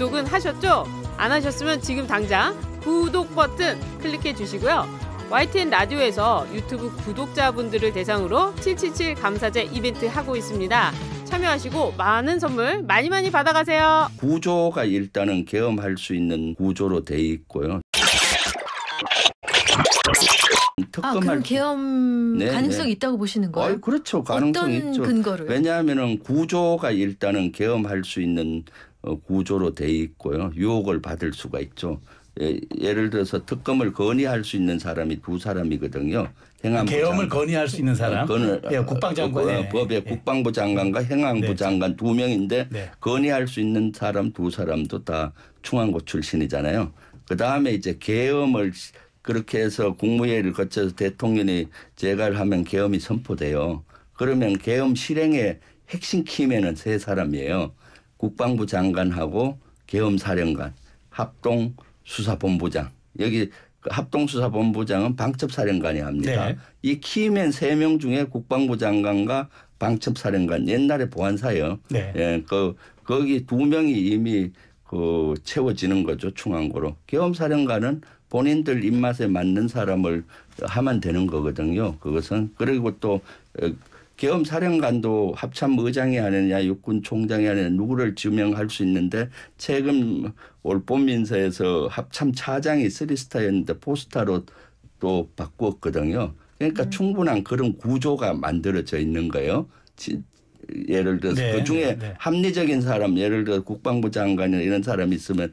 구독은 하셨죠? 안 하셨으면 지금 당장 구독 버튼 클릭해 주시고요. YTN 라디오에서 유튜브 구독자분들을 대상으로 777 감사제 이벤트 하고 있습니다. 참여하시고 많은 선물 많이 많이 받아가세요. 구조가 일단은 계엄할 수 있는 구조로 돼 있고요. 아, 그럼 계엄 네, 네. 가능성이 네. 있다고 보시는 거예요? 아, 그렇죠. 가능성이 있죠. 근거를? 왜냐하면 구조가 일단은 계엄할 수 있는 어, 구조로 돼 있고요. 유혹을 받을 수가 있죠. 예, 를 들어서 특검을 건의할 수 있는 사람이 두 사람이거든요. 행안부 계엄을 건의할 수 있는 사람. 어, 건을, 예, 국방장관. 어, 어, 법의 예. 국방부 장관과 행안부 네. 장관 두 명인데 네. 건의할 수 있는 사람 두 사람도 다 충안고 출신이잖아요. 그 다음에 이제 계엄을 그렇게 해서 국무회의를 거쳐서 대통령이 재갈 하면 계엄이 선포돼요. 그러면 계엄 실행의 핵심 키맨은 세 사람이에요. 국방부 장관하고 계엄사령관, 합동수사본부장 여기 그 합동수사본부장은 방첩사령관이 합니다. 네. 이 키맨 세 명 중에 국방부 장관과 방첩사령관 옛날에 보안사요. 네. 예, 그 거기 두 명이 이미 그 채워지는 거죠 충안고로. 계엄사령관은 본인들 입맛에 맞는 사람을 하면 되는 거거든요. 그것은 그리고 또 어, 계엄 사령관도 합참의장이 하느냐 육군 총장이 하느냐 누구를 지명할 수 있는데 최근 올봄 민사에서 합참 차장이 쓰리스타였는데 포스타로 또 바꾸었거든요. 그러니까 음. 충분한 그런 구조가 만들어져 있는 거예요. 지, 예를 들어서 네, 그중에 네. 네. 합리적인 사람 예를 들어 국방부 장관이나 이런 사람이 있으면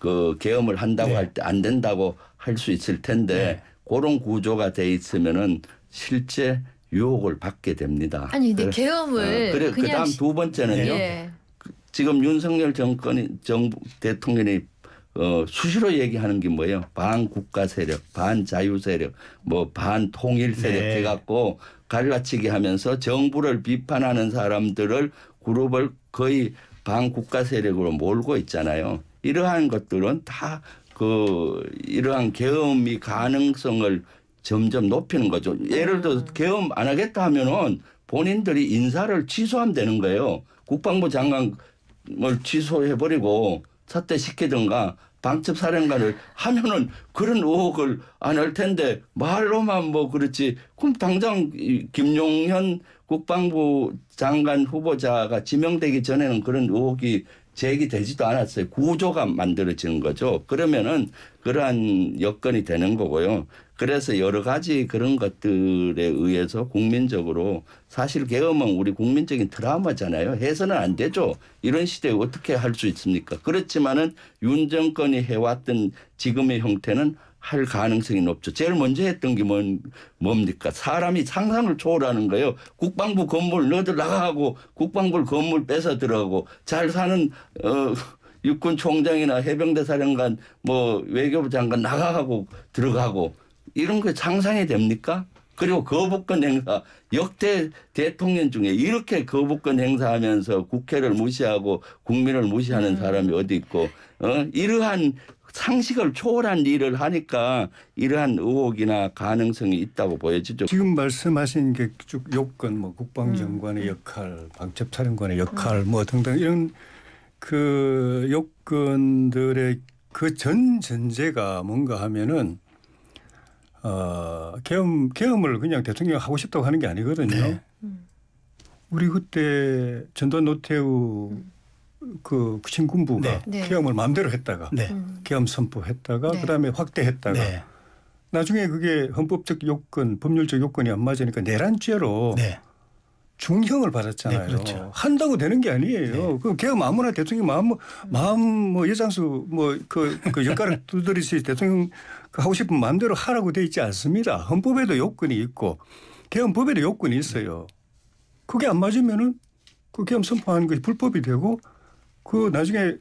그 계엄을 한다고 네. 할때 안 된다고 할 수 있을 텐데 네. 그런 구조가 돼 있으면은 실제 유혹을 받게 됩니다. 아니 근데 어, 계엄을 어, 그래 그다음 두 번째는요. 예. 지금 윤석열 정권이 정부 대통령이 어, 수시로 얘기하는 게 뭐예요? 반국가 세력, 반자유 세력, 뭐 반통일 세력 네. 해갖고 갈라치기 하면서 정부를 비판하는 사람들을 그룹을 거의 반국가 세력으로 몰고 있잖아요. 이러한 것들은 다 그 이러한 계엄이 가능성을 점점 높이는 거죠. 예를 들어 아. 개업 안 하겠다 하면은 본인들이 인사를 취소하면 되는 거예요. 국방부 장관을 취소해버리고 사퇴시키든가 방첩사령관을 하면은 그런 의혹을 안 할 텐데 말로만 뭐 그렇지. 그럼 당장 김용현 국방부 장관 후보자가 지명되기 전에는 그런 의혹이 제기되지도 않았어요. 구조가 만들어지는 거죠. 그러면은 그러한 여건이 되는 거고요. 그래서 여러 가지 그런 것들에 의해서 국민적으로 사실 개엄은 우리 국민적인 드라마잖아요. 해서는 안 되죠. 이런 시대에 어떻게 할 수 있습니까? 그렇지만은 윤 정권이 해왔던 지금의 형태는 할 가능성이 높죠. 제일 먼저 했던 게 뭔, 뭡니까? 사람이 상상을 초월하는 거예요. 국방부 건물 너들 나가고 국방부 건물 뺏어 들어가고 잘 사는 어 육군 총장이나 해병대 사령관 뭐 외교부 장관 나가고 들어가고 이런 게 상상이 됩니까? 그리고 거부권 행사 역대 대통령 중에 이렇게 거부권 행사하면서 국회를 무시하고 국민을 무시하는 음. 사람이 어디 있고 어? 이러한 상식을 초월한 일을 하니까 이러한 의혹이나 가능성이 있다고 보여지죠. 지금 말씀하신 게 쭉 요건 뭐 국방장관의 음. 역할, 방첩사령관의 음. 역할 음. 뭐 등등 이런 그 요건들의 그 전 전제가 뭔가 하면은 어, 계엄 계엄을 그냥 대통령 하고 싶다고 하는 게 아니거든요. 네. 우리 그때 전두환 노태우 음. 그 신군부가 네. 계엄을 네. 마음대로 했다가 네. 계엄 선포했다가 네. 그다음에 확대했다가 네. 나중에 그게 헌법적 요건, 법률적 요건이 안 맞으니까 내란죄로 네. 중형을 받았잖아요. 네, 그렇죠. 한다고 되는 게 아니에요. 네. 그 계엄 아무나 대통령 마음 마음 뭐예상수 뭐그 그 역할을 두드리시 대통령 그 하고 싶은 마음대로 하라고 돼 있지 않습니다. 헌법에도 요건이 있고 계엄법에도 요건이 있어요. 그게 안 맞으면은 그 계엄 선포하는 것이 불법이 되고 그 나중에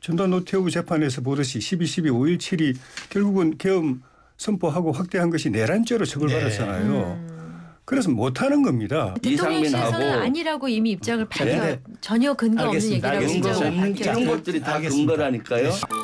전두환 노태우 재판에서 보듯이 12, 12, 5일, 7이 결국은 계엄 선포하고 확대한 것이 내란죄로 처벌받았잖아요. 네. 음. 그래서 못하는 겁니다. 이상민하고. 아니라고 이미 입장을 네. 밝혀 전혀 근거 알겠습니다. 없는 얘기라고 알겠 이런 것들이 다 알겠습니다. 근거라니까요. 네.